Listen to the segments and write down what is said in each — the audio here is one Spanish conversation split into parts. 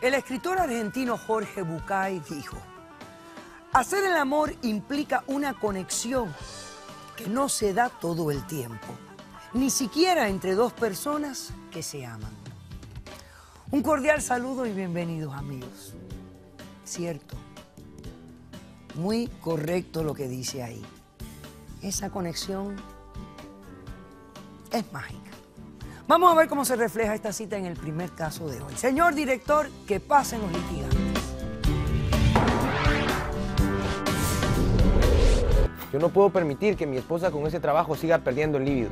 El escritor argentino Jorge Bucay dijo, hacer el amor implica una conexión que no se da todo el tiempo, ni siquiera entre dos personas que se aman. Un cordial saludo y bienvenidos amigos. Cierto, muy correcto lo que dice ahí. Esa conexión es mágica. Vamos a ver cómo se refleja esta cita en el primer caso de hoy. Señor director, que pasen los litigantes. Yo no puedo permitir que mi esposa con ese trabajo siga perdiendo el líbido.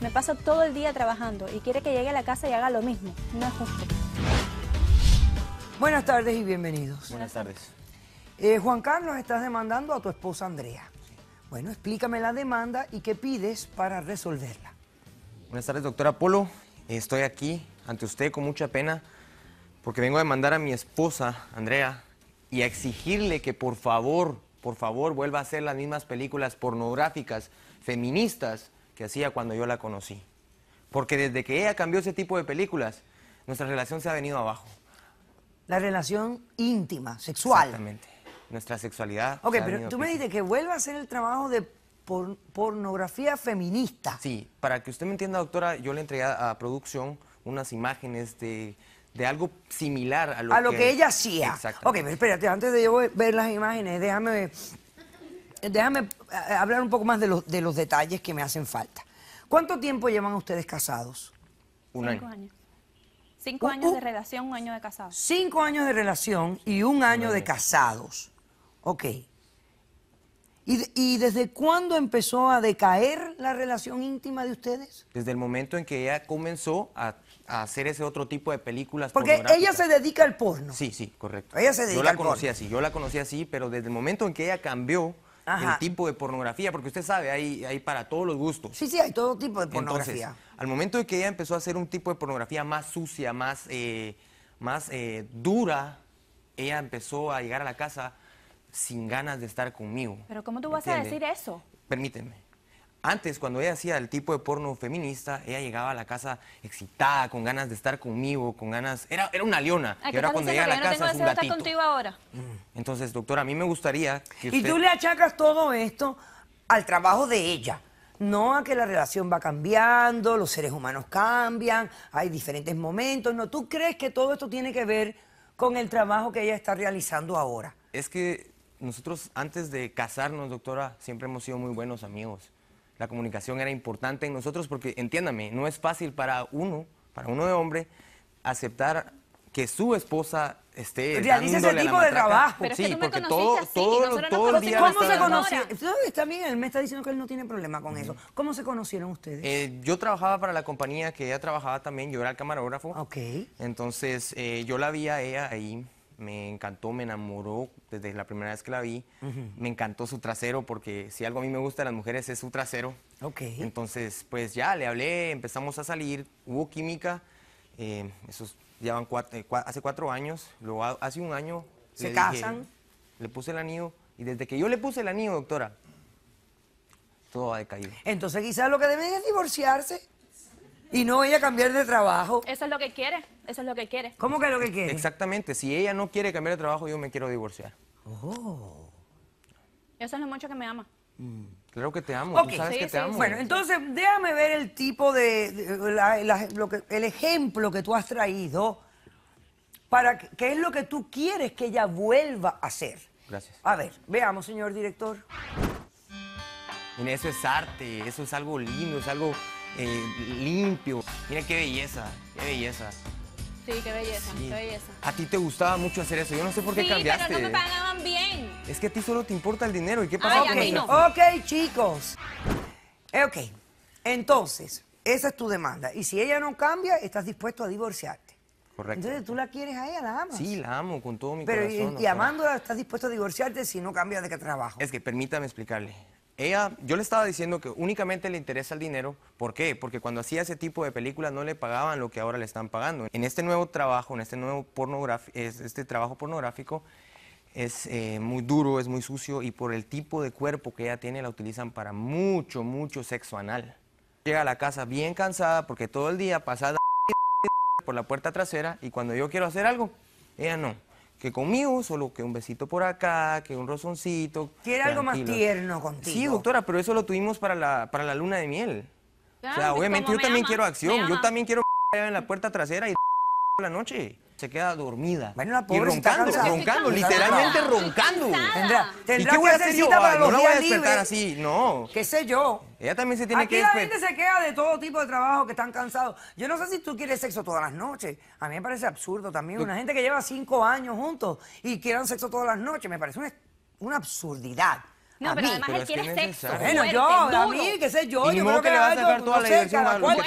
Me pasa todo el día trabajando y quiere que llegue a la casa y haga lo mismo. No es justo. Buenas tardes y bienvenidos. Buenas tardes. Eh, Juan Carlos, estás demandando a tu esposa Andrea. Bueno, explícame la demanda y qué pides para resolverla. Buenas tardes, doctora Polo. Estoy aquí ante usted con mucha pena porque vengo a demandar a mi esposa, Andrea, y a exigirle que por favor, por favor, vuelva a hacer las mismas películas pornográficas, feministas, que hacía cuando yo la conocí. Porque desde que ella cambió ese tipo de películas, nuestra relación se ha venido abajo. La relación íntima, sexual. Exactamente nuestra sexualidad. Ok, pero tú me dices que vuelva a hacer el trabajo de pornografía feminista. Sí, para que usted me entienda, doctora, yo le entregué a, producción unas imágenes de, algo similar a lo, a lo que, ella hacía. Ok, pero espérate, antes de yo ver las imágenes, déjame, déjame eh, hablar un poco más de los, de los detalles que me hacen falta. ¿Cuánto tiempo llevan ustedes casados? Un año. Cinco años. Cinco uh, años de uh. relación, un año de casados. Cinco años de relación y un año. de casados. Ok. ¿Y, desde cuándo empezó a decaer la relación íntima de ustedes? Desde el momento en que ella comenzó a, hacer ese otro tipo de películas. Porque ella se dedica al porno. Sí, sí, correcto. Ella se dedica yo la conocí así, yo la conocí así, pero desde el momento en que ella cambió el tipo de pornografía, porque usted sabe, hay, hay para todos los gustos. Sí, sí, hay todo tipo de pornografía. al momento en que ella empezó a hacer un tipo de pornografía más sucia, más, eh, más eh, dura, ella empezó a llegar a la casa sin ganas de estar conmigo. Pero ¿cómo tú vas a decir eso? Permíteme. Antes, cuando ella hacía el tipo de porno feminista, ella llegaba a la casa excitada, con ganas de estar conmigo, con ganas... Era, era una leona. Y ahora cuando llega a la casa es un gatito. contigo ahora. Entonces, doctora, a mí me gustaría que Y tú le achacas todo esto al trabajo de ella. No a que la relación va cambiando, los seres humanos cambian, hay diferentes momentos. No, ¿tú crees que todo esto tiene que ver con el trabajo que ella está realizando ahora? Es que nosotros antes de casarnos, doctora, siempre hemos sido muy buenos amigos. La comunicación era importante en nosotros porque, entiéndame, no es fácil para uno, para uno de hombre, aceptar que su esposa esté realice ese tipo de trabajo. sí, porque me todo, ¿Cómo se conocieron? También él me está diciendo que él no tiene problema con eso. ¿Cómo se conocieron ustedes? Eh, yo trabajaba para la compañía que ella trabajaba también. Yo era el camarógrafo. Ok. Entonces eh, yo la vi a ella ahí me encantó, me enamoró desde la primera vez que la vi. Me encantó su trasero porque si algo a mí me gusta de las mujeres es su trasero. Ok. Entonces, pues ya, le hablé, empezamos a salir, hubo química. Eh, esos llevan eh, hace cuatro años, luego hace un año... ¿Se casan? le puse el anillo y desde que yo le puse el anillo, doctora, todo ha decaído. Entonces quizás lo que debe es divorciarse y no ella cambiar de trabajo. Eso es lo que quiere. Eso es lo que quiere. ¿Cómo que lo que quiere? Exactamente. Si ella no quiere cambiar de trabajo, yo me quiero divorciar. Oh. Eso es lo mucho que me ama. Mm. Claro que te amo, Bueno, entonces déjame ver el tipo de, lo que, el ejemplo que tú has traído para qué es lo que tú quieres que ella vuelva a hacer. Gracias. A ver, veamos, señor director. Mira, eso es arte, eso es algo lindo, es algo eh, limpio. Mira qué belleza, qué belleza. Sí, qué belleza, qué belleza. A ti te gustaba mucho hacer eso. Yo no sé por qué cambiaste. pero no me pagaban bien. Es que a ti solo te importa el dinero. ¿Y qué pasa. Ay, okay. No. ok, chicos. Eh, ok, entonces, esa es tu demanda. Y si ella no cambia, estás dispuesto a divorciarte. Correcto. Entonces tú la quieres a ella, la amas. Sí, la amo con todo mi corazón. Pero y, amándola estás dispuesto a divorciarte si no cambia de qué trabajo. Es que permítame explicarle. Ella, yo le estaba diciendo que únicamente le interesa el dinero. ¿Por qué? Porque cuando hacía ese tipo de películas no le pagaban lo que ahora le están pagando. En este nuevo trabajo, en este nuevo este trabajo pornográfico, es eh, muy duro, es muy sucio y por el tipo de cuerpo que ella tiene la utilizan para mucho, mucho sexo anal. Llega a la casa bien cansada porque todo el día pasada por la puerta trasera y cuando yo quiero hacer algo, ella no que conmigo, solo que un besito por acá, que un rozoncito. Quiere algo más tierno contigo. Sí, doctora, pero eso lo tuvimos para la, para la luna de miel. o sea, obviamente yo también quiero acción, yo también quiero en la puerta trasera y la noche se queda dormida. y roncando, roncando, literalmente roncando. Tendrá, tendrá ¿Y qué voy a hacer Para los no voy a despertar así, no. ¿Qué sé yo? Ella también se tiene Aquí que la gente se queda de todo tipo de trabajo, que están cansados. Yo no sé si tú quieres sexo todas las noches. A mí me parece absurdo también. Una gente que lleva cinco años juntos y quieran sexo todas las noches, me parece una, una absurdidad. No, pero además él quiere sexo. Bueno, yo, a mí, qué sé yo. yo creo que, le va a sacar toda la diversión a Bueno,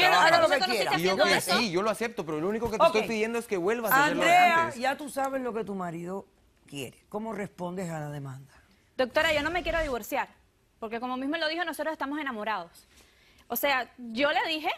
lo que quiera. Y yo que sí, yo lo acepto, pero lo único que te estoy pidiendo es que vuelvas a hacerlo Andrea, ya tú sabes lo que tu marido quiere. ¿Cómo respondes a la demanda? Doctora, yo no me quiero divorciar, porque como mismo lo dijo, nosotros estamos enamorados. O sea, yo le dije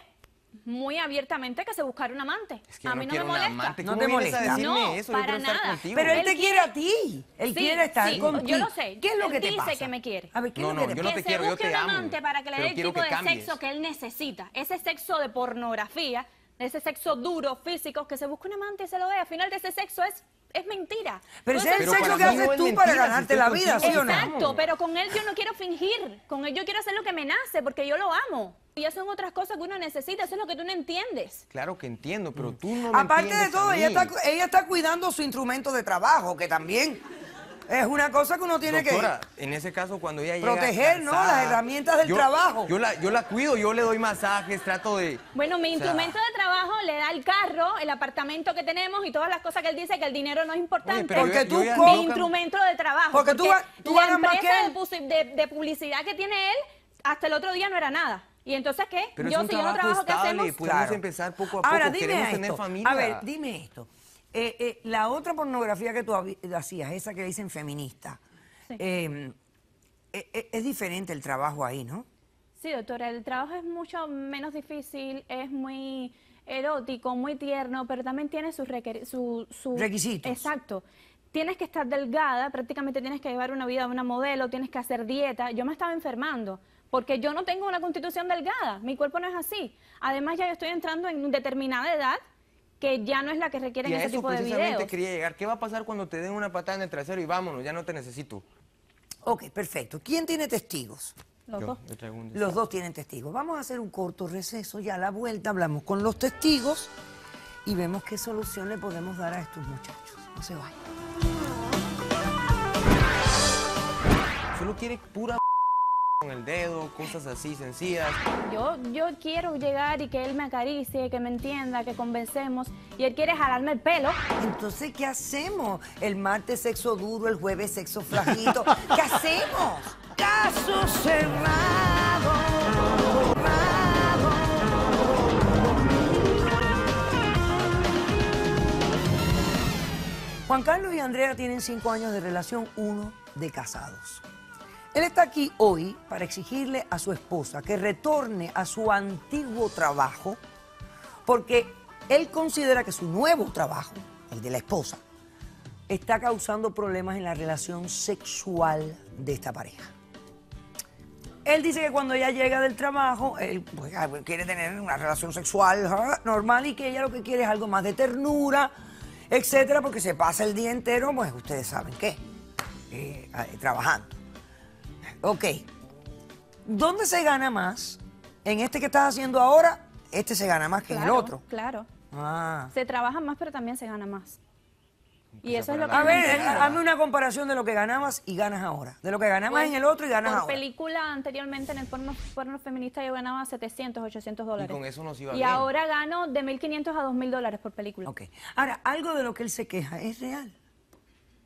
muy abiertamente que se buscara un amante. a mí no, me molesta. No te molesta. No, eso? para nada. Pero él, te quiere a ti. Él quiere estar sí, contigo. Yo lo sé. ¿Qué es lo que te dice que me quiere. A ver, ¿qué no, es lo no, que yo no te quiero, yo te amo. Que se busque un amante para que le dé el tipo de sexo que él necesita. Ese sexo de pornografía ese sexo duro, físico, que se busca un amante y se lo ve Al final de ese sexo es es mentira. Pero ese es el sexo que haces tú para ganarte la vida, ¿sí o no? Exacto, pero con él yo no quiero fingir. Con él yo quiero hacer lo que me nace porque yo lo amo. Y ya son otras cosas que uno necesita, eso es lo que tú no entiendes. Claro que entiendo, pero tú no Aparte de todo, Ella, está, ella está cuidando su instrumento de trabajo, que también es una cosa que uno tiene que. en ese caso, cuando ella llega. Proteger, ¿no? Las herramientas del trabajo. Yo la, cuido, yo le doy masajes, trato de. Bueno, mi instrumento de trabajo le da el carro, el apartamento que tenemos y todas las cosas que él dice que el dinero no es importante. porque tú. mi instrumento de trabajo. Porque, tú, vas La empresa De, publicidad que tiene él, hasta el otro día no era nada. ¿Y entonces qué? yo, si yo no trabajo, estable, hacemos? empezar poco a poco. dime Queremos tener familia. A ver, dime esto. Eh, eh, la otra pornografía que tú hacías, esa que dicen feminista, em, e, e, es diferente el trabajo ahí, ¿no? Sí, doctora, el trabajo es mucho menos difícil, es muy erótico, muy tierno, pero también tiene sus, su, su, requisitos. Exacto. Tienes que estar delgada, prácticamente tienes que llevar una vida de una modelo, tienes que hacer dieta. Yo me estaba enfermando porque yo no tengo una constitución delgada, mi cuerpo no es así. Además ya yo estoy entrando en determinada edad que ya no es la que requieren ese tipo de precisamente quería llegar. ¿Qué va a pasar cuando te den una patada en el trasero y vámonos, ya no te necesito? Ok, perfecto. ¿Quién tiene testigos? Los dos. los dos tienen testigos. Vamos a hacer un corto receso y a la vuelta hablamos con los testigos y vemos qué solución le podemos dar a estos muchachos. No se vayan. Solo quiere pura con el dedo, cosas así sencillas. Yo, yo quiero llegar y que él me acaricie, que me entienda, que convencemos. Y él quiere jalarme el pelo. Entonces, ¿qué hacemos? El martes sexo duro, el jueves sexo flajito. ¿Qué hacemos? Caso cerrado. Juan Carlos y Andrea tienen cinco años de relación, uno de casados. Él está aquí hoy para exigirle a su esposa que retorne a su antiguo trabajo porque él considera que su nuevo trabajo, el de la esposa, está causando problemas en la relación sexual de esta pareja. Él dice que cuando ella llega del trabajo, él pues, ah, pues, quiere tener una relación sexual ah, normal y que ella lo que quiere es algo más de ternura, etcétera, porque se pasa el día entero, pues ustedes saben qué, eh, trabajando. Ok. ¿Dónde se gana más? En este que estás haciendo ahora, este se gana más que en el otro. Claro. Ah. Se trabaja más, pero también se gana más. y eso es lo que... A ver, eh, hazme una comparación de lo que ganabas y ganas ahora. De lo que ganabas pues, en el otro y ganas por película anteriormente en el forno feminista yo ganaba 700, 800 dólares. Y con eso nos iba Y ahora gano de 1.500 a 2.000 dólares por película. Ok. Ahora, algo de lo que él se queja, ¿es real?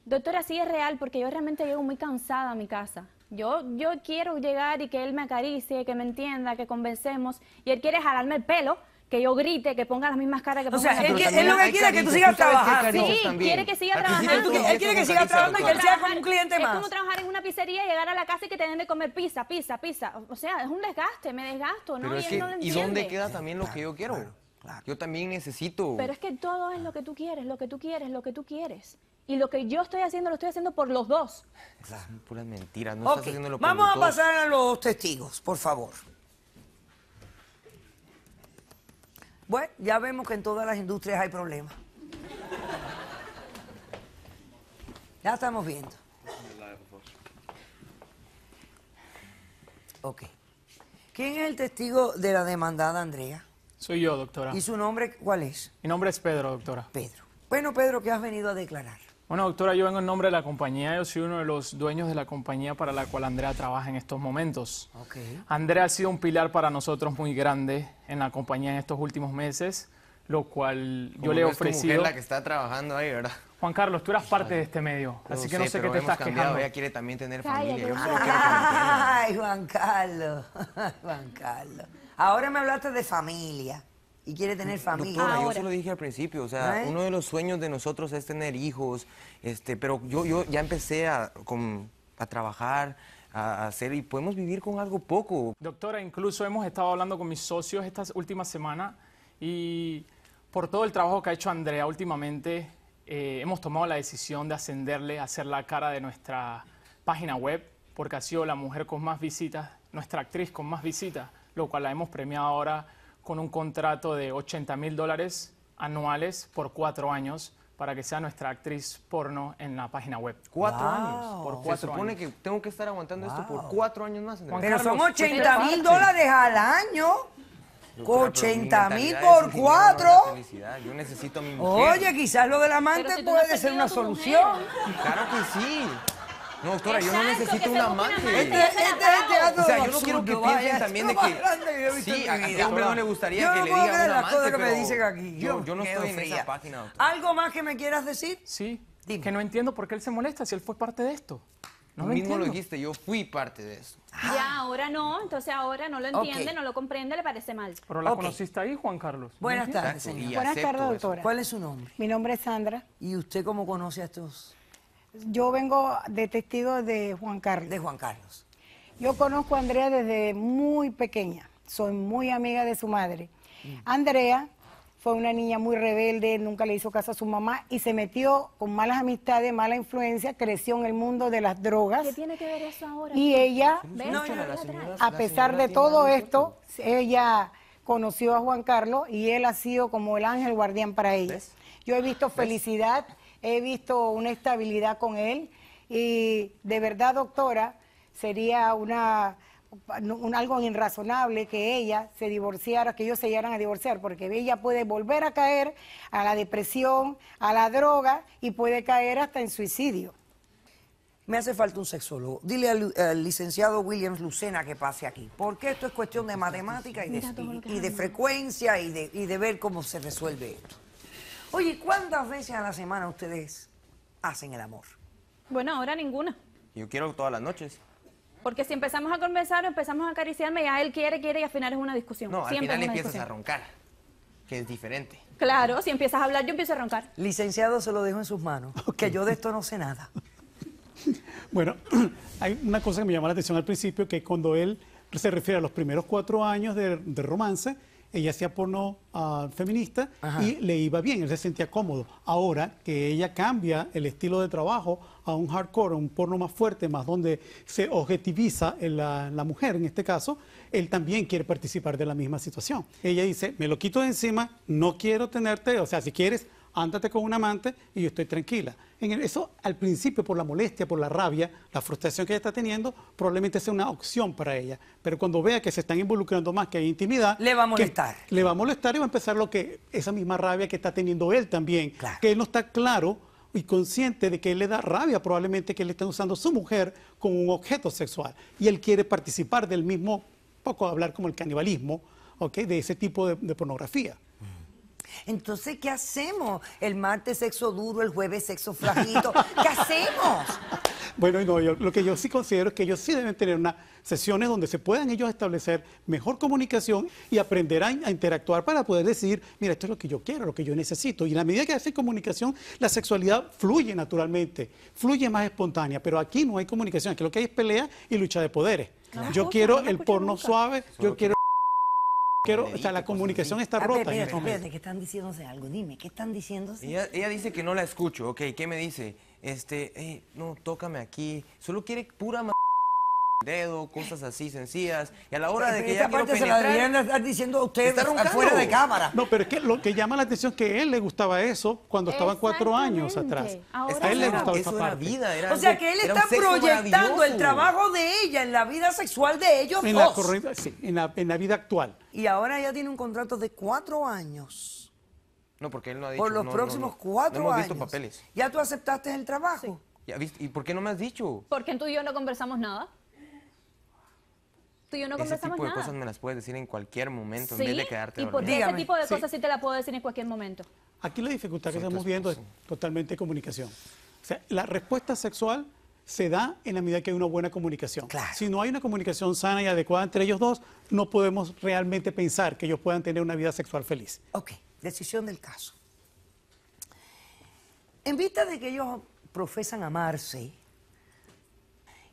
Doctora, sí es real porque yo realmente llego muy cansada a mi casa. Yo, yo quiero llegar y que él me acaricie, que me entienda, que convencemos. Y él quiere jalarme el pelo, que yo grite, que ponga las mismas caras que ponga O sea, él, lo que quiere que tú sigas trabajando. Sí, quiere que siga trabajando. Él quiere que siga trabajando y que él sea como un cliente más. Es como trabajar en una pizzería y llegar a la casa y que te den de comer pizza, pizza, pizza. O sea, es un desgaste, me desgasto, ¿no? y él no entiende. ¿Y dónde queda también lo que yo quiero? Yo también necesito. Pero es que todo es lo que tú quieres, lo que tú quieres, lo que tú quieres y lo que yo estoy haciendo lo estoy haciendo por los dos. Claro, pura mentira. no haciendo Vamos a pasar a los testigos, por favor. Bueno, ya vemos que en todas las industrias hay problemas. Ya estamos viendo. Ok. ¿Quién es el testigo de la demandada, Andrea? Soy yo, doctora. ¿Y su nombre cuál es? Mi nombre es Pedro, doctora. Pedro. Bueno, Pedro, ¿qué has venido a declarar? Bueno, doctora, yo vengo en nombre de la compañía, yo soy uno de los dueños de la compañía para la cual Andrea trabaja en estos momentos. Andrea ha sido un pilar para nosotros muy grande en la compañía en estos últimos meses, lo cual yo le he ofrecido... Es la que está trabajando ahí, ¿verdad? Juan Carlos, tú eras parte de este medio, así oh, que no sé, qué te estás quejando. Ella quiere también tener familia. Ay, Juan Carlos, Juan Carlos. Ahora me hablaste de familia y quiere tener familia. Doctora, yo se lo dije al principio, o sea, uno de los sueños de nosotros es tener hijos, este, pero yo, yo ya empecé a, trabajar, a hacer y podemos vivir con algo poco. Doctora, incluso hemos estado hablando con mis socios estas últimas semanas y por todo el trabajo que ha hecho Andrea últimamente, eh, hemos tomado la decisión de ascenderle a ser la cara de nuestra página web, porque ha sido la mujer con más visitas, nuestra actriz con más visitas, lo cual la hemos premiado ahora con un contrato de 80 mil dólares anuales por cuatro años para que sea nuestra actriz porno en la página web. Cuatro años. Por cuatro Se supone que tengo que estar aguantando esto por cuatro años más. Pero son 80 mil dólares al año. 80 mil por cuatro. Yo necesito mi Oye, quizás lo del amante puede ser una solución. Claro que sí. No, doctora, yo no necesito un amante. Este, este, este, este yo no quiero que piensen también de que. Sí, a este hombre no le gustaría que le digan un amante. que aquí. Yo, no estoy en esa página, doctora. ¿Algo más que me quieras decir? Sí. Que no entiendo por qué él se molesta si él fue parte de esto. No lo mismo lo dijiste, yo fui parte de eso. Ya, ahora no, entonces ahora no lo entiende, no lo comprende, le parece mal. Pero la conociste ahí, Juan Carlos. Buenas tardes, señora. Buenas tardes, doctora. ¿Cuál es su nombre? Mi nombre es Sandra. ¿Y usted cómo conoce a estos yo vengo de testigo de Juan Carlos. De Juan Carlos. Yo conozco a Andrea desde muy pequeña, soy muy amiga de su madre. Mm. Andrea fue una niña muy rebelde, nunca le hizo caso a su mamá y se metió con malas amistades, mala influencia, creció en el mundo de las drogas. ¿Qué tiene que ver eso ahora? Y ella, a pesar de todo esto, ella conoció a Juan Carlos y él ha sido como el ángel guardián para ella. Yo he visto felicidad he visto una estabilidad con él y de verdad, doctora, sería una, un, algo irrazonable que ella se divorciara, que ellos se llegaran a divorciar, porque ella puede volver a caer a la depresión, a la droga y puede caer hasta en suicidio. Me hace falta un sexólogo. Dile al, licenciado Williams Lucena que pase aquí, porque esto es cuestión de matemática y de, frecuencia y de ver cómo se resuelve esto. Oye, ¿cuántas veces a la semana ustedes hacen el amor? Bueno, ahora ninguna. Yo quiero todas las noches. Porque si empezamos a conversar o empezamos a acariciarme, ya él quiere, quiere y al final es una discusión. No, Siempre al empiezas a roncar, que es diferente. Claro, si empiezas a hablar, yo empiezo a roncar. Licenciado, se lo dejo en sus manos, porque que yo de esto no sé nada. bueno, hay una cosa que me llamó la atención al principio, que cuando él se refiere a los primeros cuatro años de romance, ella hacía porno ah, feminista y le iba bien, él se sentía cómodo. Ahora que ella cambia el estilo de trabajo a un hardcore, a un porno más fuerte, más donde se objetiviza la, mujer en este caso, él también quiere participar de la misma situación. Ella dice, me lo quito de encima, no quiero tenerte, o sea, si quieres, ándate con un amante y yo estoy tranquila. En eso al principio por la molestia, por la rabia, la frustración que ella está teniendo, probablemente sea una opción para ella. Pero cuando vea que se están involucrando más, que hay intimidad... Le va a molestar. Le va a molestar y va a empezar lo que, esa misma rabia que está teniendo él también. Que él no está claro y consciente de que él le da rabia probablemente que le estén usando su mujer como un objeto sexual. Y él quiere participar del mismo, poco hablar como el canibalismo, ¿okay? de ese tipo de, de pornografía. Entonces, ¿qué hacemos? El martes sexo duro, el jueves sexo flajito. ¿Qué hacemos? Bueno, no, lo que yo sí considero es que ellos sí deben tener unas sesiones donde se puedan ellos establecer mejor comunicación y aprender a, interactuar para poder decir, mira, esto es lo que yo quiero, lo que yo necesito. Y en la medida que hacen comunicación, la sexualidad fluye naturalmente, fluye más espontánea, pero aquí no hay comunicación, aquí lo que hay es pelea y lucha de poderes. yo quiero el porno suave, yo quiero... Quiero, o sea, la comunicación está rota. Espérate, este espérate, que están diciéndose algo. Dime, ¿qué están diciéndose? Ella, dice que no la escucho. Ok, ¿qué me dice? Este, eh, no, tócame aquí. Solo quiere pura dedo, cosas así sencillas. Y a la hora de que ya se la deberían estar diciendo a ustedes fuera de cámara. No, pero es que lo que llama la atención es que él le gustaba eso cuando estaban cuatro años atrás. a él le gustaba eso vida, o sea que él está proyectando el trabajo de ella en la vida sexual de ellos en dos. La en la, vida actual. Y ahora ella tiene un contrato de cuatro años. No, porque él no ha dicho. Por los próximos cuatro años. Ya tú aceptaste el trabajo. ¿Y por qué no me has dicho? Porque tú y yo no conversamos nada tú y yo no ese tipo de cosas me las puedes decir en cualquier momento en vez de quedarte ¿Y por qué ese tipo de cosas sí. te las puedo decir en cualquier momento? Aquí la dificultad que estamos viendo es totalmente comunicación. O sea, la respuesta sexual se da en la medida que hay una buena comunicación. Si no hay una comunicación sana y adecuada entre ellos dos, no podemos realmente pensar que ellos puedan tener una vida sexual feliz. Ok, decisión del caso. En vista de que ellos profesan amarse,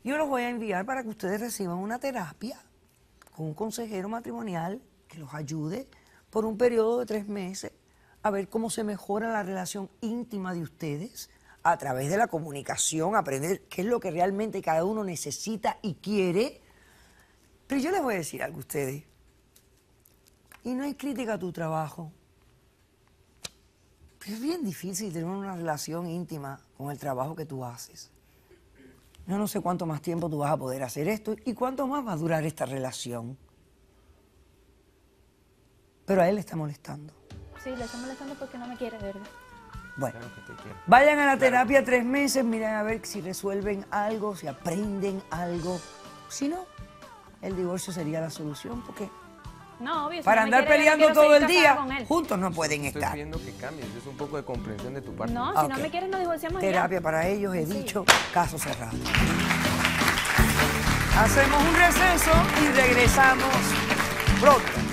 yo los voy a enviar para que ustedes reciban una terapia con un consejero matrimonial que los ayude por un periodo de tres meses a ver cómo se mejora la relación íntima de ustedes a través de la comunicación, aprender qué es lo que realmente cada uno necesita y quiere. Pero yo les voy a decir algo a ustedes. Y no hay crítica a tu trabajo. Pero es bien difícil tener una relación íntima con el trabajo que tú haces yo no sé cuánto más tiempo tú vas a poder hacer esto y cuánto más va a durar esta relación. Pero a él le está molestando. Sí, le está molestando porque no me quiere, ¿verdad? Bueno, vayan a la terapia tres meses, miren a ver si resuelven algo, si aprenden algo. Si no, el divorcio sería la solución porque no, Para andar peleando todo el día, juntos no pueden estar. Estoy que cambies, es un poco de comprensión de tu parte. No, si ah, no me quieres nos divorciamos Terapia para ellos, he dicho, caso cerrado. Hacemos un receso y regresamos pronto.